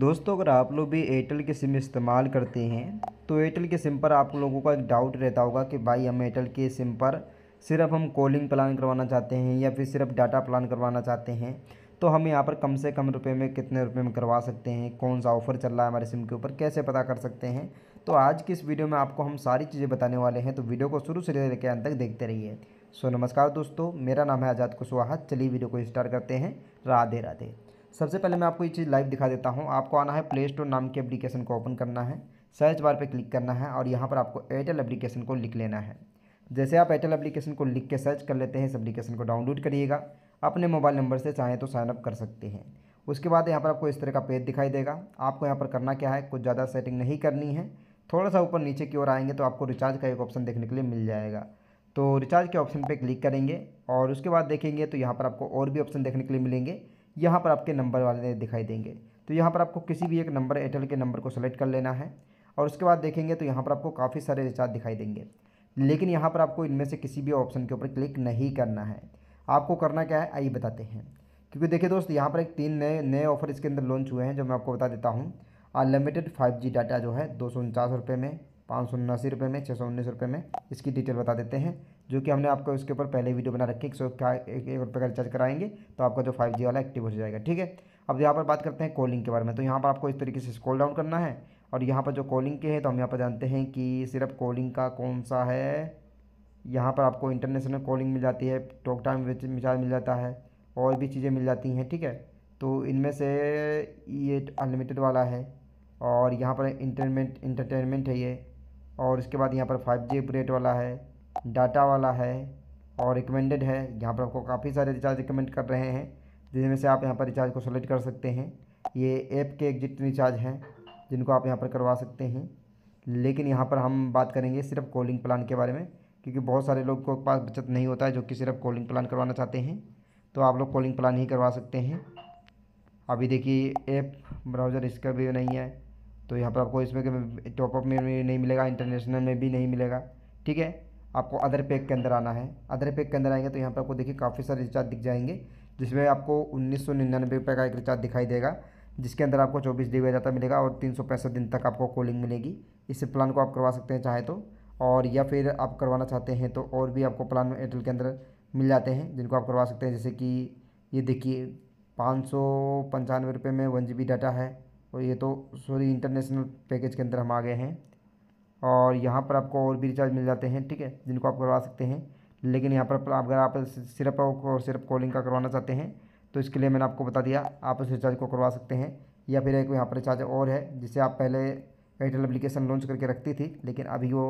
दोस्तों अगर आप लोग भी एयरटेल की सिम इस्तेमाल करते हैं तो एयरटेल के सिम पर आप लोगों का एक डाउट रहता होगा कि भाई हम एयरटेल के सिम पर सिर्फ हम कॉलिंग प्लान करवाना चाहते हैं या फिर सिर्फ डाटा प्लान करवाना चाहते हैं तो हम यहाँ पर कम से कम रुपए में कितने रुपए में करवा सकते हैं कौन सा ऑफ़र चल रहा है हमारे सिम के ऊपर कैसे पता कर सकते हैं तो आज की इस वीडियो में आपको हम सारी चीज़ें बताने वाले हैं तो वीडियो को शुरू से लेकर अंत तक देखते रहिए सो नमस्कार दोस्तों मेरा नाम है आज़ाद कुशवाहा चलिए वीडियो को स्टार्ट करते हैं राधे राधे सबसे पहले मैं आपको ये चीज़ लाइव दिखा देता हूँ आपको आना है प्ले स्टोर नाम के एप्लीकेशन को ओपन करना है सर्च बार पर क्लिक करना है और यहाँ पर आपको एयरटेल एप्लीकेशन को लिख लेना है जैसे आप एयरटेल एप्लीकेशन को लिख के सर्च कर लेते हैं इस एप्लीकेशन को डाउनलोड करिएगा अपने मोबाइल नंबर से चाहें तो साइनअप कर सकते हैं उसके बाद यहाँ पर आपको इस तरह का पेज दिखाई देगा आपको यहाँ पर करना क्या है कुछ ज़्यादा सेटिंग नहीं करनी है थोड़ा सा ऊपर नीचे की ओर आएंगे तो आपको रिचार्ज का एक ऑप्शन देखने के लिए मिल जाएगा तो रिचार्ज के ऑप्शन पे क्लिक करेंगे और उसके बाद देखेंगे तो यहाँ पर आपको और भी ऑप्शन देखने के लिए मिलेंगे यहाँ पर आपके नंबर वाले दिखाई देंगे तो यहाँ पर आपको किसी भी एक नंबर एयरटेल के नंबर को सेलेक्ट कर लेना है और उसके बाद देखेंगे तो यहाँ पर आपको काफ़ी सारे रिचार्ज दिखाई देंगे लेकिन यहाँ पर आपको इनमें से किसी भी ऑप्शन के ऊपर क्लिक नहीं करना है आपको करना क्या है आइए बताते हैं क्योंकि देखिए दोस्त यहाँ पर एक तीन नए नए ऑफर इसके अंदर लॉन्च हुए हैं जो मैं आपको बता देता हूँ अनलिमिटेड फाइव जी डाटा जो है दो सौ में पाँच सौ उन्नासी रुपये में छः सौ उन्नीस रुपये में इसकी डिटेल बता देते हैं जो कि हमने आपको इसके ऊपर पहले वीडियो बना रखी है एक सौ एक रुपये का रिचार्ज कराएंगे तो आपका जो फाइव जी वाला एक्टिव हो जाएगा ठीक है अब यहाँ पर बात करते हैं कॉलिंग के बारे में तो यहाँ पर आपको इस तरीके से स्क्रॉल डाउन करना है और यहाँ पर जो कॉलिंग के है तो हम यहाँ पर जानते हैं कि सिर्फ कॉलिंग का कौन सा है यहाँ पर आपको इंटरनेशनल कॉलिंग मिल जाती है टॉक टाइम मिजाज मिल जाता है और भी चीज़ें मिल जाती हैं ठीक है तो इनमें से ये अनलिमिटेड वाला है और यहाँ पर इंटरमेंट इंटरटेनमेंट है ये और उसके बाद यहाँ पर फाइव जी अपडेट वाला है डाटा वाला है और रिकमेंडेड है यहाँ पर आपको काफ़ी सारे रिचार्ज रिकमेंड कर रहे हैं जिनमें से आप यहाँ पर रिचार्ज को सेलेक्ट कर सकते हैं ये ऐप के एग्जिट रिचार्ज हैं जिनको आप यहाँ पर करवा सकते हैं लेकिन यहाँ पर हम बात करेंगे सिर्फ कॉलिंग प्लान के बारे में क्योंकि बहुत सारे लोग को पास बचत नहीं होता है जो कि सिर्फ कॉलिंग प्लान करवाना चाहते हैं तो आप लोग कॉलिंग प्लान ही करवा सकते हैं अभी देखिए ऐप ब्राउज़र इसका भी नहीं है तो यहाँ पर आपको इसमें टॉपअप में भी नहीं मिलेगा इंटरनेशनल में भी नहीं मिलेगा ठीक है आपको अदर पैक के अंदर आना है अदर पैक के अंदर आएंगे तो यहाँ पर आपको देखिए काफ़ी सारे रिचार्ज दिख जाएंगे जिसमें आपको उन्नीस सौ निन्यानवे रुपये का एक रिचार्ज दिखाई देगा जिसके अंदर आपको चौबीस जी बी डाटा मिलेगा और तीन सौ पैंसठ दिन तक आपको कॉलिंग मिलेगी इस प्लान को आप करवा सकते हैं चाहे तो और या फिर आप करवाना चाहते हैं तो और भी आपको प्लान एयरटेल के अंदर मिल जाते हैं जिनको आप करवा सकते हैं जैसे कि ये देखिए पाँच सौ पंचानवे रुपये में वन जी बी डाटा है और ये तो सॉरी इंटरनेशनल पैकेज के अंदर हम आ गए हैं और यहाँ पर आपको और भी रिचार्ज मिल जाते हैं ठीक है जिनको आप करवा सकते हैं लेकिन यहाँ पर अगर आप सिर्फ और सिर्फ कॉलिंग का करवाना चाहते हैं तो इसके लिए मैंने आपको बता दिया आप उस रिचार्ज को करवा सकते हैं या फिर एक यहाँ पर रिचार्ज और है जिसे आप पहले एयरटेल एप्लीकेशन लॉन्च करके रखती थी लेकिन अभी वो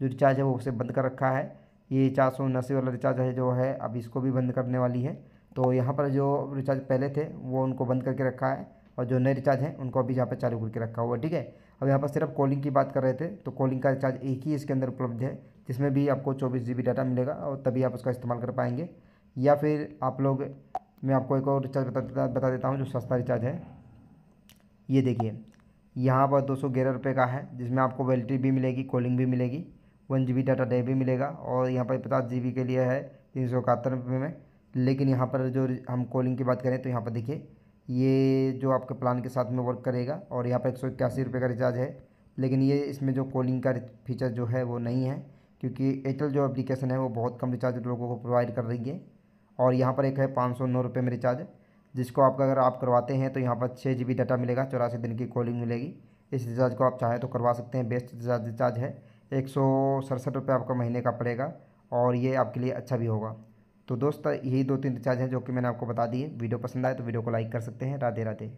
जो रिचार्ज है वो उसे बंद कर रखा है ये चार सौ उनासी वाला रिचार्ज है जो है अब इसको भी बंद करने वाली है तो यहाँ पर जो रिचार्ज पहले थे वो उनको बंद करके रखा है और जो नए रिचार्ज हैं उनको अभी यहाँ पर चालू करके रखा हुआ है ठीक है अब यहाँ पर सिर्फ कॉलिंग की बात कर रहे थे तो कॉलिंग का रिचार्ज एक ही इसके अंदर उपलब्ध है जिसमें भी आपको चौबीस जी डाटा मिलेगा और तभी आप उसका इस्तेमाल कर पाएंगे या फिर आप लोग मैं आपको एक और रिचार्ज बता देता बता देता हूँ जो सस्ता रिचार्ज है ये देखिए यहाँ पर दो सौ ग्यारह रुपये का है जिसमें आपको वैलिटी भी मिलेगी कॉलिंग भी मिलेगी one G B data day भी मिलेगा और यहाँ पर पचास जी बी के लिए है तीन सौ इकहत्तर रुपये में लेकिन यहाँ पर जो हम कॉलिंग की बात करें तो यहाँ पर देखिए ये जो आपके प्लान के साथ में वर्क करेगा और यहाँ पर एक सौ इक्यासी रुपये का रिचार्ज है लेकिन ये इसमें जो कॉलिंग का फीचर जो है वो नहीं है क्योंकि एयरटेल जो एप्लीकेशन है वो बहुत कम रिचार्ज लोगों को प्रोवाइड कर रही है और यहाँ पर एक है पाँच सौ नौ रुपये में रिचार्ज जिसको आप अगर आप करवाते हैं तो यहाँ पर छः जी बी डाटा मिलेगा चौरासी दिन की कॉलिंग मिलेगी इस रिचार्ज को आप चाहें तो करवा सकते हैं बेस्ट रिचार्ज रिचार्ज है एक सौ सड़सठ रुपये आपका महीने का पड़ेगा और ये आपके लिए अच्छा भी होगा तो दोस्त यही दो तीन रिचार्ज हैं जो कि मैंने आपको बता दिए वीडियो पसंद आए तो वीडियो को लाइक कर सकते हैं राधे राधे